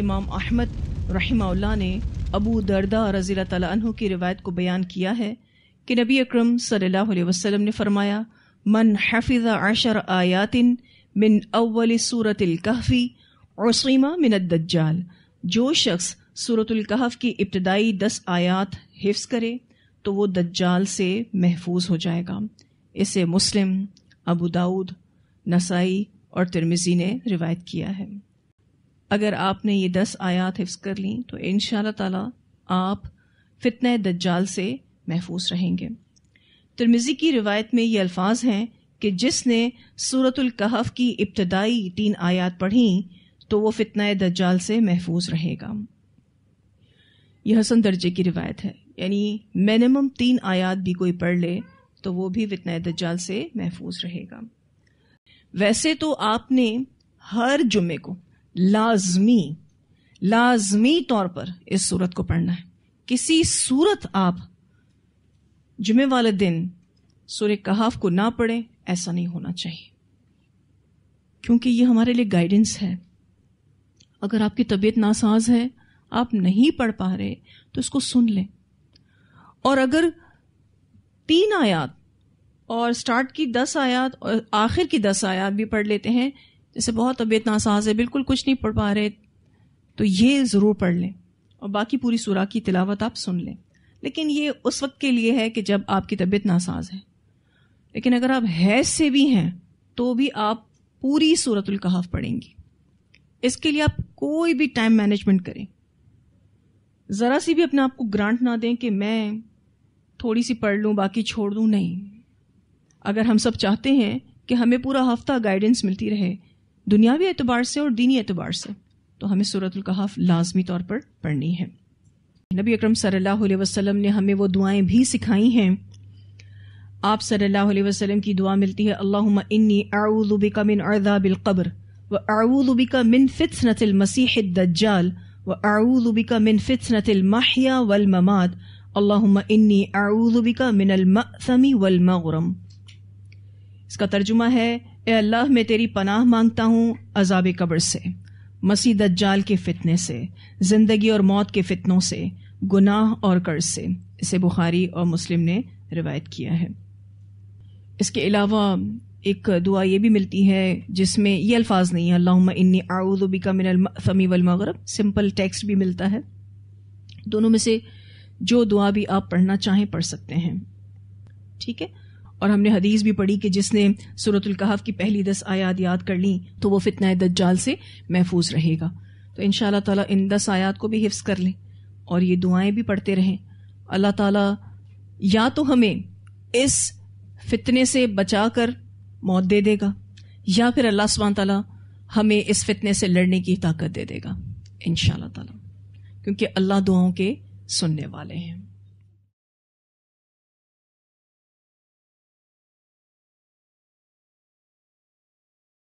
इमाम अहमद रहीमा ने अबू दरदा रजील तु की रिवायत को बयान किया है कि नबी अक्रम सल्हसम ने फरमाया मन हफिज आशर आयातिन मिन अव्वल सूरत और औसीमा मिनत दज्जाल जो शख्स सूरतुल की इब्तदाई दस आयात हिफ्स करे तो वो दज्जाल से महफूज हो जाएगा इसे मुस्लिम अबू दाऊद नसाई और तिरमिजी ने रिवायत किया है अगर आपने ये दस आयात हिफ्स कर ली तो इन ताला आप फितन दज्जाल से महफूज रहेंगे तिरमिज़ी की रिवायत में ये अल्फाज हैं कि जिसने सूरतुल कहफ की इब्तदाई तीन आयात पढ़ी तो वो फितना दज्जाल से महफूज रहेगा यह हसन दर्जे की रिवायत है यानी मिनिमम तीन आयात भी कोई पढ़ ले तो वो भी फितना दज्जाल से महफूज रहेगा वैसे तो आपने हर जुम्मे को लाजमी लाजमी तौर पर इस सूरत को पढ़ना है किसी सूरत आप जुमे वाले दिन सूर्य कहाफ को ना पढ़ें ऐसा नहीं होना चाहिए क्योंकि ये हमारे लिए गाइडेंस है अगर आपकी तबीयत नासाज है आप नहीं पढ़ पा रहे तो इसको सुन लें और अगर तीन आयात और स्टार्ट की दस आयात और आखिर की दस आयात भी पढ़ लेते हैं जैसे बहुत तबीयत नासाज है बिल्कुल कुछ नहीं पढ़ पा रहे तो ये ज़रूर पढ़ लें और बाकी पूरी सुराख की तिलावत आप सुन लें लेकिन ये उस वक्त के लिए है कि जब आपकी तबीयत नासाज है लेकिन अगर आप हैज से भी हैं तो भी आप पूरी सूरतुल कहफ पढ़ेंगी इसके लिए आप कोई भी टाइम मैनेजमेंट करें ज़रा सी भी अपने आप को ग्रांट ना दें कि मैं थोड़ी सी पढ़ लूँ बाकी छोड़ दूं नहीं अगर हम सब चाहते हैं कि हमें पूरा हफ्ता गाइडेंस मिलती रहे दुनियावी एतबार से और दीनी एतबार से तो हमें सूरत अलकहाफ लाजमी तौर पर पढ़नी है नबी अक्रम सल्लल्लाहु अलैहि वसल्लम ने हमें वो दुआएं भी सिखाई हैं आप सल्लल्लाहु अलैहि वसल्लम की दुआ मिलती है अल्लाह इन्नी बिका मिन अर्दा बिलकब्र व बिका मिन फितनतिल मसीह दज्जाल व बिका मिन फितनतिल महया वल ममात अल्लाहुम्मा इन्नी बिका मिनल मअसमी वल मगरम इसका तर्जुमा है ए अल्लाह मैं तेरी पनाह मांगता हूँ अजाब कब्र से मसीद जाल के फितने से जिंदगी और मौत के फितनों से गुनाह और कर्ज से इसे बुखारी और मुस्लिम ने रिवायत किया है इसके अलावा एक दुआ ये भी मिलती है जिसमें ये अल्फाज नहीं है अल्लाह इन्नी आउदबिका मिनमी वलमगरब सिंपल टेक्स्ट भी मिलता है दोनों में से जो दुआ भी आप पढ़ना चाहें पढ़ सकते हैं ठीक है और हमने हदीस भी पढ़ी कि जिसने सूरतुल कहफ की पहली दस आयात याद कर ली तो वो फितना दज्जाल से महफूज रहेगा तो इन ताला इन दस आयात को भी हिफ्स कर लें और ये दुआएं भी पढ़ते रहें अल्लाह ताला या तो हमें इस फितने से बचा कर मौत दे देगा या फिर अल्लाह सुबहान ताला हमें इस फितने से लड़ने की ताकत दे देगा इन ताला क्योंकि अल्लाह दुआओं के सुनने वाले हैं